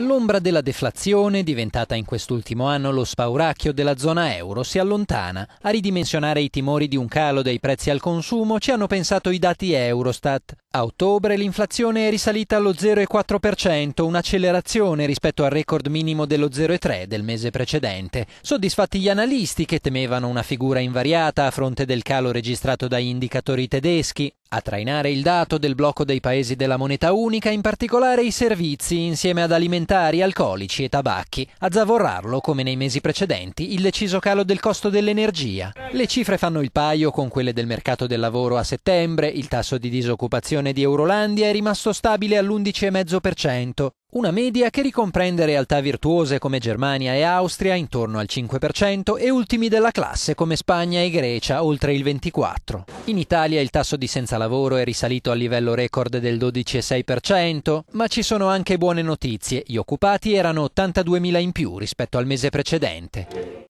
L'ombra della deflazione, diventata in quest'ultimo anno lo spauracchio della zona euro, si allontana. A ridimensionare i timori di un calo dei prezzi al consumo ci hanno pensato i dati Eurostat. A ottobre l'inflazione è risalita allo 0,4%, un'accelerazione rispetto al record minimo dello 0,3 del mese precedente. Soddisfatti gli analisti che temevano una figura invariata a fronte del calo registrato dagli indicatori tedeschi. A trainare il dato del blocco dei paesi della moneta unica, in particolare i servizi, insieme ad alimentari, alcolici e tabacchi, a zavorrarlo come nei mesi precedenti il deciso calo del costo dell'energia. Le cifre fanno il paio con quelle del mercato del lavoro a settembre, il tasso di disoccupazione di Eurolandia è rimasto stabile all'11,5%, una media che ricomprende realtà virtuose come Germania e Austria intorno al 5% e ultimi della classe come Spagna e Grecia oltre il 24%. In Italia il tasso di senza lavoro è risalito al livello record del 12,6%, ma ci sono anche buone notizie. Gli occupati erano 82.000 in più rispetto al mese precedente.